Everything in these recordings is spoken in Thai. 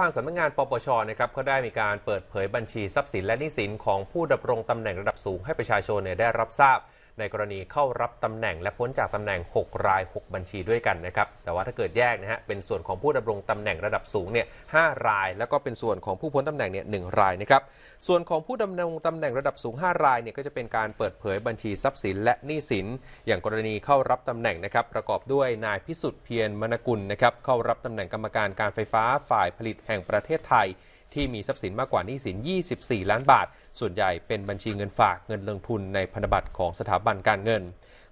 ทางสำนักงงานปปชนะครับก็ได้มีการเปิดเผยบัญชีทรัพย์สินและหนี้สินของผู้ดำรงตำแหน่งระดับสูงให้ประชาชนเนี่ยได้รับทราบในกรณีเข้ารับตำแหน่งและพ้นจากตำแหน่ง 6 ราย 6 บัญชีด้วยกันนะครับแต่ว่าถ้าเกิดแยกนะฮะเป็นส่วนของผู้ดำรงตำแหน่งระดับสูงเนี่ยหราย แล้วก็เป็นส่วนของผู้พ้นตำแหน่งเนี่ยหรายนะครับส่วนของผู้ดำรงตำแหน่งระดับสูง 5 รายเนี่ยก็จะเป็นการเปิดเผยบัญชีทรัพย์สิน และหนี้สินอย่างกรณีเข้ารับตำแหน่งนะครับประกอบด้วยนายพิสุทธิ์เพียรมนกุลนะครับเข้ารับตำแหน่งกรรมการการไฟฟ้าฝ่ายผลิตแห่งประเทศไทยที่มีทรัพย์สินมากกว่านี้สิน 24 ล้านบาท ส่วนใหญ่เป็นบัญชีเงินฝากเงินลงทุนในพันธบัตรของสถาบันการเงิน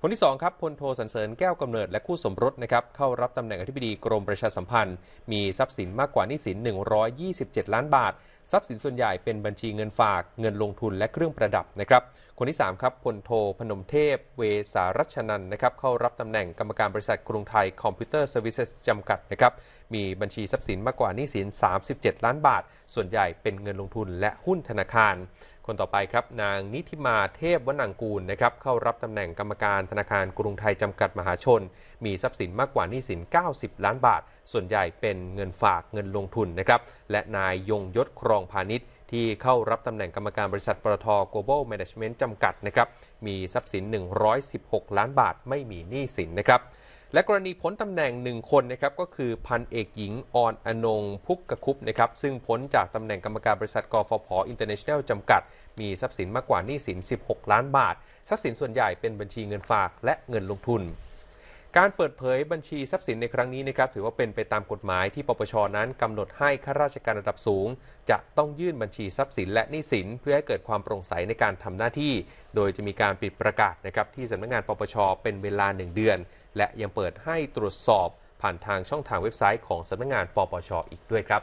คนที่2ครับพลโทสันเสริญแก้วกำเนิดและคู่สมรสนะครับเข้ารับตำแหน่งอธิบดีกรมประชาสัมพันธ์ มีทรัพย์สินมากกว่านี้สิน 127 ล้านบาท ทรัพย์สินส่วนใหญ่เป็นบัญชีเงินฝากเงินลงทุนและเครื่องประดับนะครับ คนที่3ครับพลโทพนมเทพเวสารัชนันนะครับเข้ารับตำแหน่งกรรมการบริษัทกรุงไทยคอมพิวเตอร์เซอร์วิสจำกัดนะครับมีบัญชีทรัพย์สินมากกว่านี้สิน 37ล้านบาท ส่วนใหญ่เป็นเงินลงทุนและหุ้นธนาคารคนต่อไปครับนางนิธิมาเทพวนังกูลนะครับเข้ารับตำแหน่งกรรมการธนาคารกรุงไทยจำกัดมหาชน มีทรัพย์สินมากกว่านี้สิน 90 ล้านบาท ส่วนใหญ่เป็นเงินฝากเงินลงทุนนะครับ และนายยงยศครองพาณิชย์ที่เข้ารับตำแหน่งกรรมการบริษัทปตท Global Management จำกัดนะครับ มีทรัพย์สิน 116 ล้านบาทไม่มีหนี้สินนะครับและกรณีพ้นตำแหน่งหนึ่งคนนะครับก็คือ พันเอกหญิงออนอนงพุกกะคุปนะครับซึ่งพ้นจากตำแหน่งกรรมการบริษัทกฟผอินเตอร์เนชั่นแนลจำกัดมีทรัพย์สินมากกว่าหนี้สิน 16 ล้านบาท ทรัพย์สินส่วนใหญ่เป็นบัญชีเงินฝากและเงินลงทุน การเปิดเผยบัญชีทรัพย์สินในครั้งนี้นะครับถือว่าเป็นไปตามกฎหมายที่ปปชนั้นกำหนดให้ข้าราชการระดับสูง จะต้องยื่นบัญชีทรัพย์สินและหนี้สินเพื่อให้เกิดความโปร่งใสในการทำหน้าที่ โดยจะมีการปิดประกาศนะครับที่สำนักงานปปชเป็นเวลา 1 เดือนและยังเปิดให้ตรวจสอบผ่านทางช่องทางเว็บไซต์ของสำนักงงานปปช อีกด้วยครับ